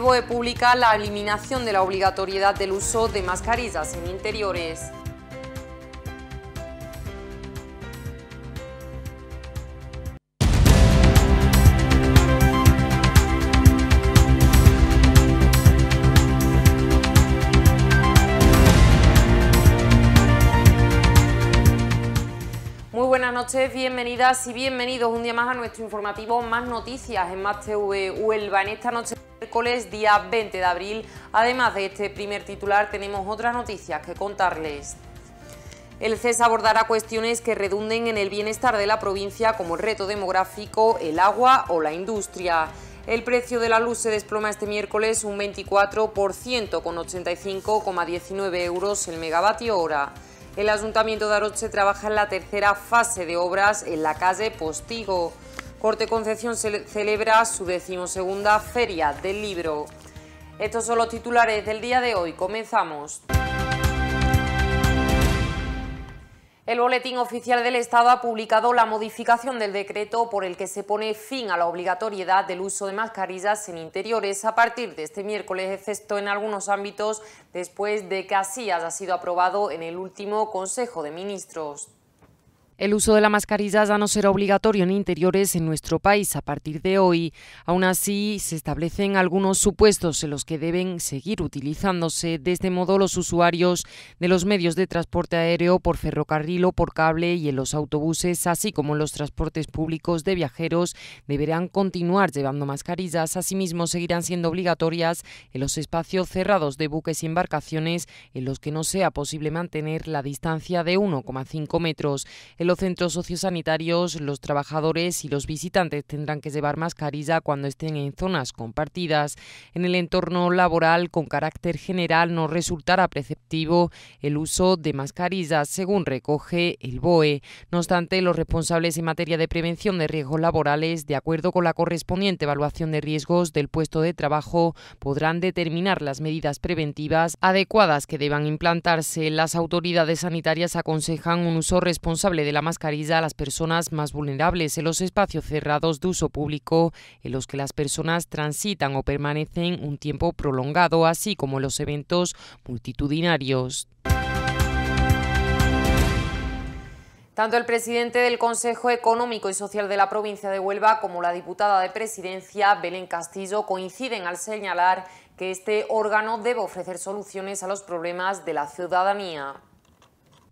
BOE publica la eliminación de la obligatoriedad del uso de mascarillas en interiores. buenas noches, bienvenidas y bienvenidos un día más a nuestro informativo Más Noticias en Más TV Huelva. En esta noche miércoles, día 20 de abril, además de este primer titular, tenemos otras noticias que contarles. El CES abordará cuestiones que redunden en el bienestar de la provincia como el reto demográfico, el agua o la industria. El precio de la luz se desploma este miércoles un 24% con 85,19 euros el megavatio hora. El Ayuntamiento de Aroche trabaja en la tercera fase de obras en la calle Postigo. Corte Concepción celebra su decimosegunda Feria del Libro. Estos son los titulares del día de hoy. Comenzamos. El Boletín Oficial del Estado ha publicado la modificación del decreto por el que se pone fin a la obligatoriedad del uso de mascarillas en interiores a partir de este miércoles, excepto en algunos ámbitos, después de que así haya sido aprobado en el último Consejo de Ministros. El uso de la mascarilla ya no será obligatorio en interiores en nuestro país a partir de hoy. Aún así, se establecen algunos supuestos en los que deben seguir utilizándose. De este modo, los usuarios de los medios de transporte aéreo por ferrocarril o por cable y en los autobuses, así como en los transportes públicos de viajeros, deberán continuar llevando mascarillas. Asimismo, seguirán siendo obligatorias en los espacios cerrados de buques y embarcaciones en los que no sea posible mantener la distancia de 1,5 metros los centros sociosanitarios, los trabajadores y los visitantes tendrán que llevar mascarilla cuando estén en zonas compartidas. En el entorno laboral con carácter general no resultará preceptivo el uso de mascarillas, según recoge el BOE. No obstante, los responsables en materia de prevención de riesgos laborales, de acuerdo con la correspondiente evaluación de riesgos del puesto de trabajo, podrán determinar las medidas preventivas adecuadas que deban implantarse. Las autoridades sanitarias aconsejan un uso responsable de de la mascarilla a las personas más vulnerables en los espacios cerrados de uso público en los que las personas transitan o permanecen un tiempo prolongado, así como en los eventos multitudinarios. Tanto el presidente del Consejo Económico y Social de la provincia de Huelva como la diputada de presidencia, Belén Castillo, coinciden al señalar que este órgano debe ofrecer soluciones a los problemas de la ciudadanía.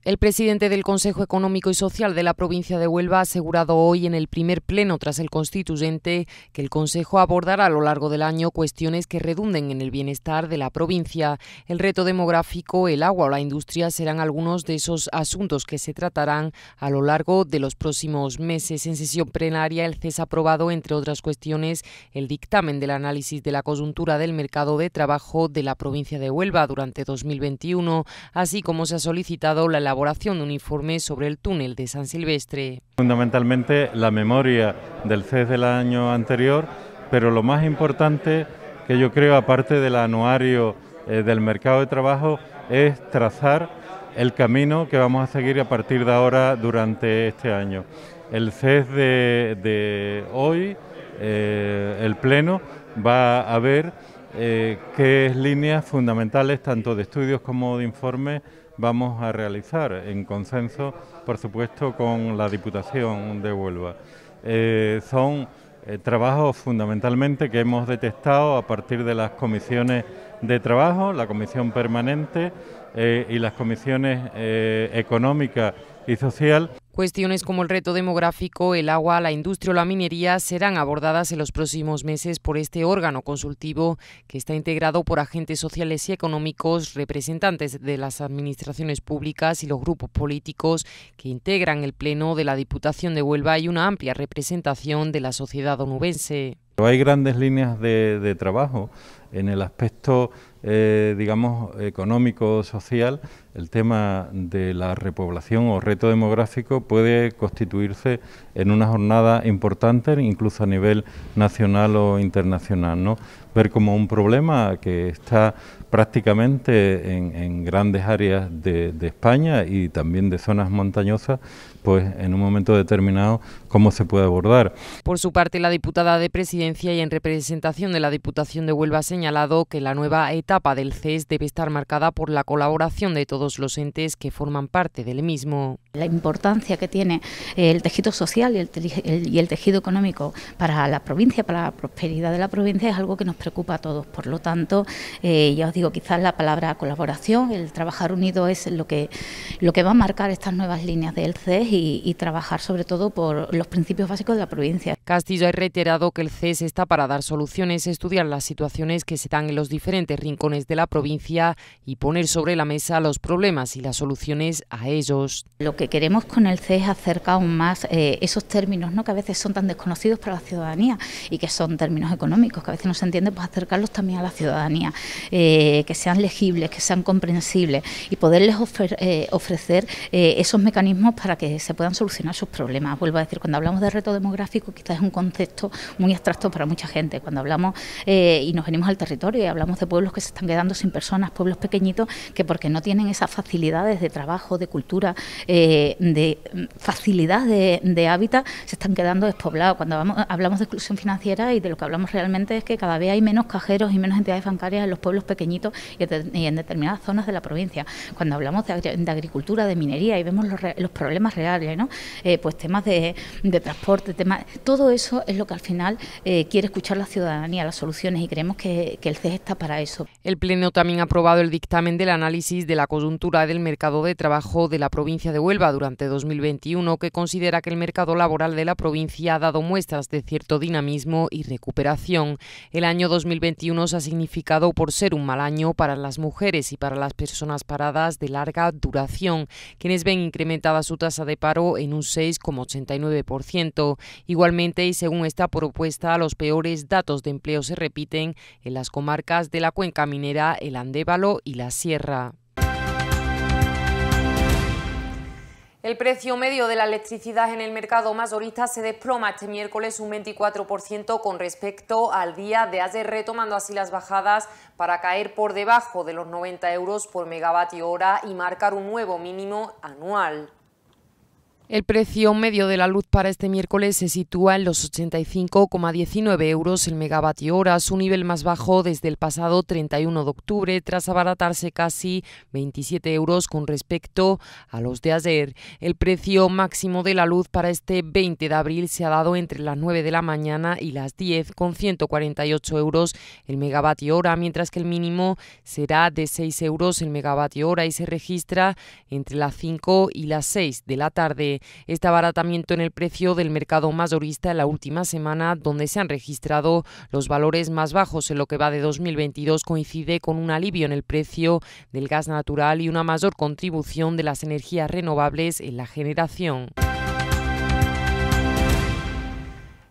El presidente del Consejo Económico y Social de la provincia de Huelva ha asegurado hoy en el primer pleno tras el constituyente que el Consejo abordará a lo largo del año cuestiones que redunden en el bienestar de la provincia. El reto demográfico, el agua o la industria serán algunos de esos asuntos que se tratarán a lo largo de los próximos meses. En sesión plenaria, el CES ha aprobado, entre otras cuestiones, el dictamen del análisis de la coyuntura del mercado de trabajo de la provincia de Huelva durante 2021, así como se ha solicitado la elaboración elaboración de un informe sobre el túnel de San Silvestre. Fundamentalmente la memoria del CES del año anterior, pero lo más importante que yo creo, aparte del anuario eh, del mercado de trabajo, es trazar el camino que vamos a seguir a partir de ahora durante este año. El CES de, hoy, eh, el Pleno, va a ver eh, qué líneas fundamentales, tanto de estudios como de informes, vamos a realizar en consenso, por supuesto, con la Diputación de Huelva. Eh, son eh, trabajos fundamentalmente que hemos detectado a partir de las comisiones de trabajo, la comisión permanente eh, y las comisiones económica y social. Cuestiones como el reto demográfico, el agua, la industria o la minería serán abordadas en los próximos meses por este órgano consultivo que está integrado por agentes sociales y económicos, representantes de las administraciones públicas y los grupos políticos que integran el Pleno de la Diputación de Huelva y una amplia representación de la sociedad onubense. Hay grandes líneas de, trabajo en el aspecto eh, digamos, económico social, el tema de la repoblación o reto demográfico puede constituirse en una jornada importante, incluso a nivel nacional o internacional. ¿no? Ver como un problema que está prácticamente en, grandes áreas de, de España y también de zonas montañosas, pues, en un momento determinado cómo se puede abordar. Por su parte, la diputada de Presidencia y en representación de la Diputación de Huelva ha señalado que la nueva etapa del CES debe estar marcada por la colaboración de todos los entes que forman parte del mismo. La importancia que tiene eh, el tejido social y el, tejido económico para la provincia, para la prosperidad de la provincia, es algo que nos preocupa a todos. Por lo tanto, eh, ya os digo, quizás la palabra colaboración, el trabajar unido es lo que, lo que va a marcar estas nuevas líneas del CES y, trabajar sobre todo por los principios básicos de la provincia. Castillo ha reiterado que el CES está para dar soluciones, estudiar las situaciones que se dan en los diferentes rincones de la provincia y poner sobre la mesa los problemas y las soluciones a ellos. Lo que queremos con el CES es acercar aún más eh, esos términos ¿no? que a veces son tan desconocidos para la ciudadanía y que son términos económicos, que a veces no se entiende, pues acercarlos también a la ciudadanía, eh, que sean legibles, que sean comprensibles y poderles eh, ofrecer esos mecanismos para que se puedan solucionar sus problemas. Vuelvo a decir, cuando hablamos de reto demográfico, quizás es un concepto muy abstracto para mucha gente. Cuando hablamos eh, y nos venimos al territorio y hablamos de pueblos que se están quedando sin personas, pueblos pequeñitos que porque no tienen esas facilidades de trabajo, de cultura, eh, de mm, facilidad de, hábitat, se están quedando despoblados. Cuando hablamos, de exclusión financiera y de lo que hablamos realmente es que cada vez hay menos cajeros y menos entidades bancarias en los pueblos pequeñitos y, en determinadas zonas de la provincia. Cuando hablamos de, agricultura, de minería y vemos los, problemas reales, ¿no? Eh, pues temas de, de transporte, temas, todo eso es lo que al final eh, quiere escuchar la ciudadanía, las soluciones, y creemos que, que el CES está para eso. El Pleno también ha aprobado el dictamen del análisis de la coyuntura del mercado de trabajo de la provincia de Huelva durante 2021, que considera que el mercado laboral de la provincia ha dado muestras de cierto dinamismo y recuperación. El año 2021 se ha significado por ser un mal año para las mujeres y para las personas paradas de larga duración, quienes ven incrementada su tasa de paro en un 6,89%. Igualmente, y según esta propuesta los peores datos de empleo se repiten en las comarcas de la cuenca minera, el Andévalo y la Sierra. El precio medio de la electricidad en el mercado mayorista se desploma este miércoles un 24% con respecto al día de ayer, retomando así las bajadas para caer por debajo de los 90 euros por megavatio hora y marcar un nuevo mínimo anual. El precio medio de la luz para este miércoles se sitúa en los 85,19 euros el megavatio hora, su nivel más bajo desde el pasado 31 de octubre, tras abaratarse casi 27 euros con respecto a los de ayer. El precio máximo de la luz para este 20 de abril se ha dado entre las 9 de la mañana y las 10, con 148 euros el megavatio hora, mientras que el mínimo será de 6 euros el megavatio hora y se registra entre las 5 y las 6 de la tarde. Este abaratamiento en el precio del mercado mayorista en la última semana, donde se han registrado los valores más bajos en lo que va de 2022, coincide con un alivio en el precio del gas natural y una mayor contribución de las energías renovables en la generación.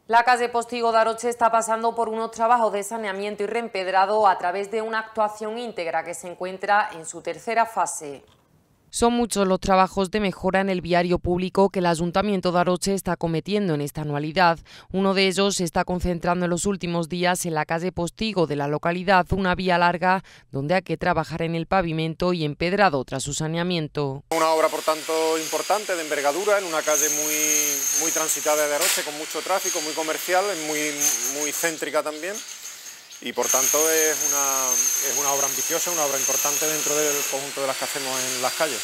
La casa de Postigo de está pasando por unos trabajos de saneamiento y reempedrado a través de una actuación íntegra que se encuentra en su tercera fase. Son muchos los trabajos de mejora en el viario público que el Ayuntamiento de Aroche está cometiendo en esta anualidad. Uno de ellos se está concentrando en los últimos días en la calle Postigo de la localidad, una vía larga donde hay que trabajar en el pavimento y empedrado tras su saneamiento. Una obra, por tanto, importante de envergadura en una calle muy, muy transitada de Aroche, con mucho tráfico, muy comercial, muy, muy céntrica también y por tanto es una, es una obra ambiciosa, una obra importante dentro del conjunto de las que hacemos en las calles.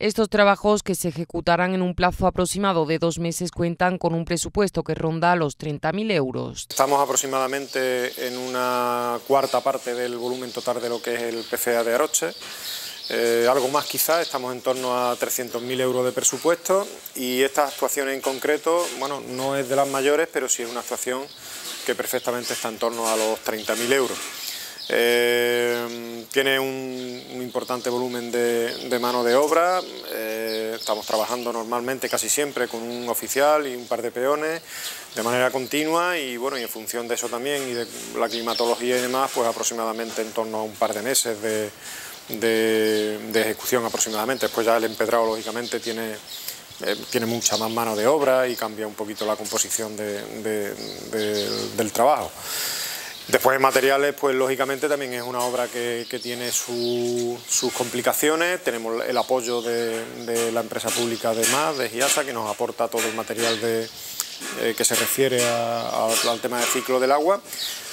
Estos trabajos, que se ejecutarán en un plazo aproximado de dos meses, cuentan con un presupuesto que ronda los 30.000 euros. Estamos aproximadamente en una cuarta parte del volumen total de lo que es el PCA de Aroche. Eh, algo más quizás, estamos en torno a 300.000 euros de presupuesto y esta actuación en concreto, bueno, no es de las mayores, pero sí es una actuación que perfectamente está en torno a los 30.000 euros. Eh, tiene un, importante volumen de, mano de obra, eh, estamos trabajando normalmente casi siempre con un oficial y un par de peones de manera continua y bueno, y en función de eso también y de la climatología y demás, pues aproximadamente en torno a un par de meses de, de ejecución aproximadamente. Después ya el empedrado lógicamente tiene eh, tiene mucha más mano de obra y cambia un poquito la composición del trabajo. Después en materiales, pues lógicamente también es una obra que, tiene sus complicaciones. Tenemos el apoyo de, la empresa pública de de GIASA, que nos aporta todo el material de, eh, que se refiere al tema del ciclo del agua.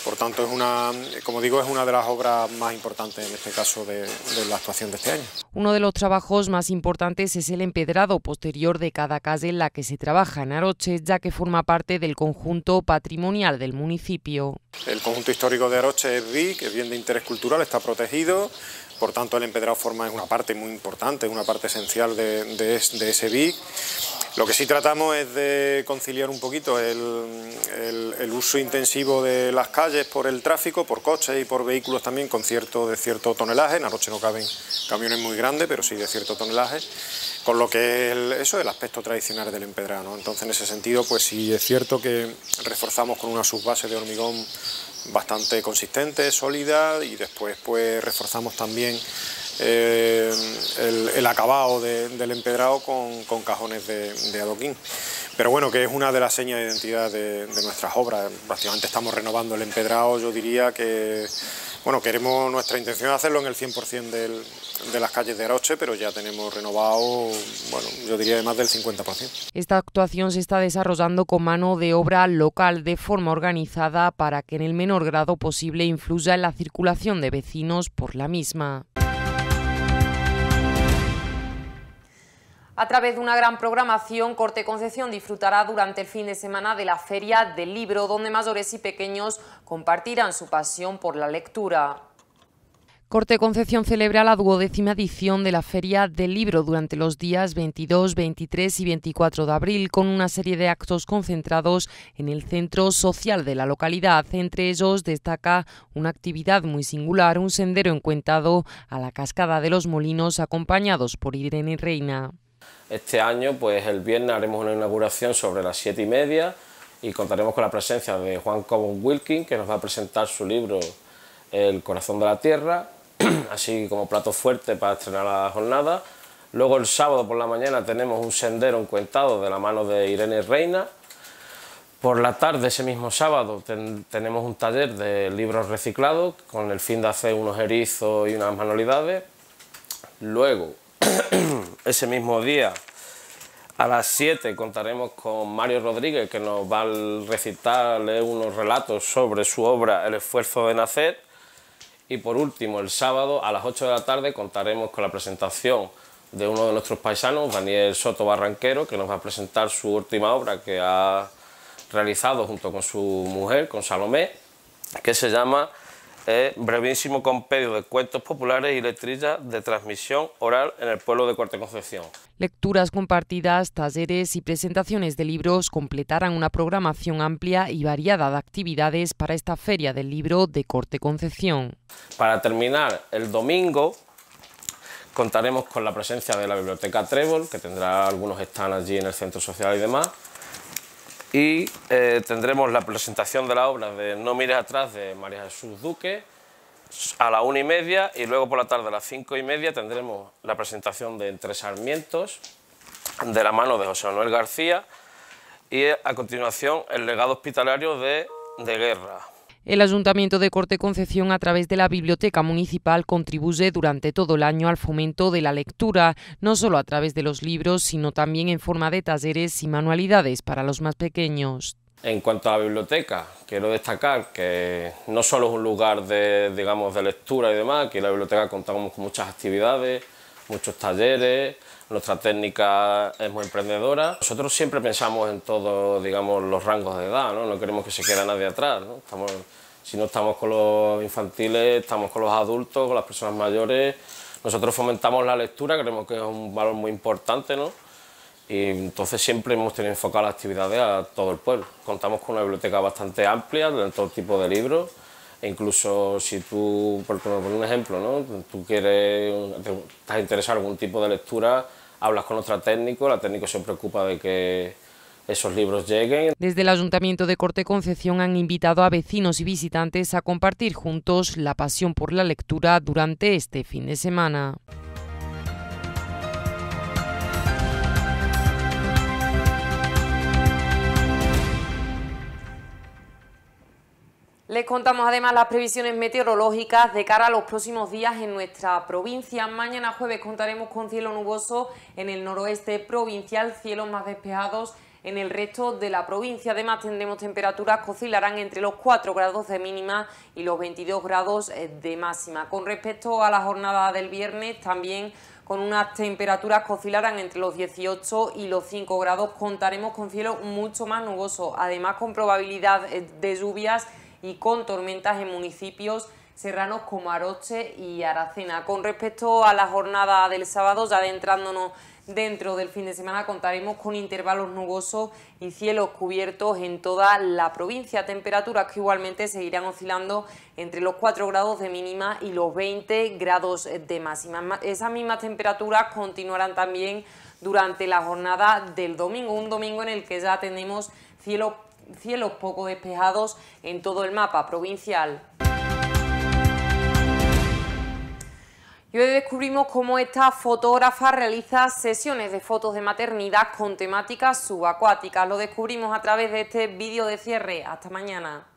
Por tanto, es una, como digo, es una de las obras más importantes en este caso de, la actuación de este año. Uno de los trabajos más importantes es el empedrado posterior de cada calle en la que se trabaja en Aroche, ya que forma parte del conjunto patrimonial del municipio. El conjunto histórico de Aroche es BIC, es bien de interés cultural, está protegido, por tanto, el empedrado forma es una parte muy importante, una parte esencial de, ese BIC. Lo que sí tratamos es de conciliar un poquito el, uso intensivo de las calles por el tráfico, por coches y por vehículos también con cierto, de cierto tonelaje. En la noche no caben camiones muy grandes, pero sí de cierto tonelaje. Con lo que eso es el aspecto tradicional del empedrado. Entonces, en ese sentido, pues sí es cierto que reforzamos con una subbase de hormigón bastante consistente, sólida y después pues reforzamos también eh, el, acabado del empedrado con, cajones de, adoquín. Pero bueno, que es una de las señas de identidad de, de nuestras obras. Prácticamente estamos renovando el empedrado, yo diría que bueno, queremos, nuestra intención es hacerlo en el 100% de las calles de Aroche, pero ya tenemos renovado, bueno, yo diría más del 50%. Esta actuación se está desarrollando con mano de obra local de forma organizada para que en el menor grado posible influya en la circulación de vecinos por la misma. A través de una gran programación, Corte Concepción disfrutará durante el fin de semana de la Feria del Libro, donde mayores y pequeños compartirán su pasión por la lectura. Corte Concepción celebra la duodécima edición de la Feria del Libro durante los días 22, 23 y 24 de abril, con una serie de actos concentrados en el centro social de la localidad. Entre ellos destaca una actividad muy singular, un sendero encuentado a la Cascada de los Molinos, acompañados por Irene Reina. Este año, pues el viernes haremos una inauguración sobre las siete y media y contaremos con la presencia de Juan Coburn Wilkin, que nos va a presentar su libro El corazón de la tierra, así como plato fuerte para estrenar la jornada. Luego el sábado por la mañana tenemos un sendero encuentado de la mano de Irene Reina. Por la tarde, ese mismo sábado, tenemos un taller de libros reciclados con el fin de hacer unos erizos y unas manualidades. Luego, ese mismo día a las 7 contaremos con Mario Rodríguez, que nos va a recitar, unos relatos sobre su obra El esfuerzo de nacer. Y por último, el sábado a las 8 de la tarde contaremos con la presentación de uno de nuestros paisanos, Daniel Soto Barranquero, que nos va a presentar su última obra que ha realizado junto con su mujer, con Salomé, que se llama es brevísimo compendio de cuentos populares y letrillas de transmisión oral en el pueblo de Corte Concepción. Lecturas compartidas, talleres y presentaciones de libros completarán una programación amplia y variada de actividades para esta feria del libro de Corte Concepción. Para terminar, el domingo contaremos con la presencia de la Biblioteca Trébol, que tendrá algunos stands allí en el Centro Social y demás, y eh, tendremos la presentación de la obra de No mires atrás de María Jesús Duque a la una y media y luego por la tarde a las cinco y media tendremos la presentación de Entre Sarmientos de la mano de José Manuel García y eh, a continuación el legado hospitalario de Guerra. El Ayuntamiento de Corte Concepción, a través de la Biblioteca Municipal, contribuye durante todo el año al fomento de la lectura, no solo a través de los libros, sino también en forma de talleres y manualidades para los más pequeños. En cuanto a la biblioteca, quiero destacar que no solo es un lugar de, digamos, de lectura y demás, que en la biblioteca contamos con muchas actividades, muchos talleres, nuestra técnica es muy emprendedora. Nosotros siempre pensamos en todos, digamos, los rangos de edad, ¿no? queremos que se quede nadie atrás, ¿no? Estamos, si no estamos con los infantiles, estamos con los adultos, con las personas mayores. Nosotros fomentamos la lectura, creemos que es un valor muy importante, Y entonces siempre hemos tenido enfocado las actividades a todo el pueblo. Contamos con una biblioteca bastante amplia, de todo tipo de libros incluso si tú, por poner un ejemplo, ¿no? tú quieres, estás interesado en algún tipo de lectura, hablas con otra técnico, la técnica se preocupa de que esos libros lleguen. Desde el Ayuntamiento de Corte Concepción han invitado a vecinos y visitantes a compartir juntos la pasión por la lectura durante este fin de semana. Les contamos además las previsiones meteorológicas de cara a los próximos días en nuestra provincia. Mañana jueves contaremos con cielo nuboso en el noroeste provincial, cielos más despejados en el resto de la provincia. Además tendremos temperaturas que oscilarán entre los 4 grados de mínima y los 22 grados eh, de máxima. Con respecto a la jornada del viernes también con unas temperaturas que oscilarán entre los 18 y los 5 grados contaremos con cielo mucho más nuboso, además con probabilidad eh, de lluvias y con tormentas en municipios serranos como Aroche y Aracena. Con respecto a la jornada del sábado, ya adentrándonos dentro del fin de semana, contaremos con intervalos nubosos y cielos cubiertos en toda la provincia. Temperaturas que igualmente seguirán oscilando entre los 4 grados de mínima y los 20 grados de máxima. Esas mismas temperaturas continuarán también durante la jornada del domingo, un domingo en el que ya tenemos cielo cielos poco despejados en todo el mapa provincial. Y hoy descubrimos cómo esta fotógrafa realiza sesiones de fotos de maternidad con temáticas subacuáticas. Lo descubrimos a través de este vídeo de cierre. Hasta mañana.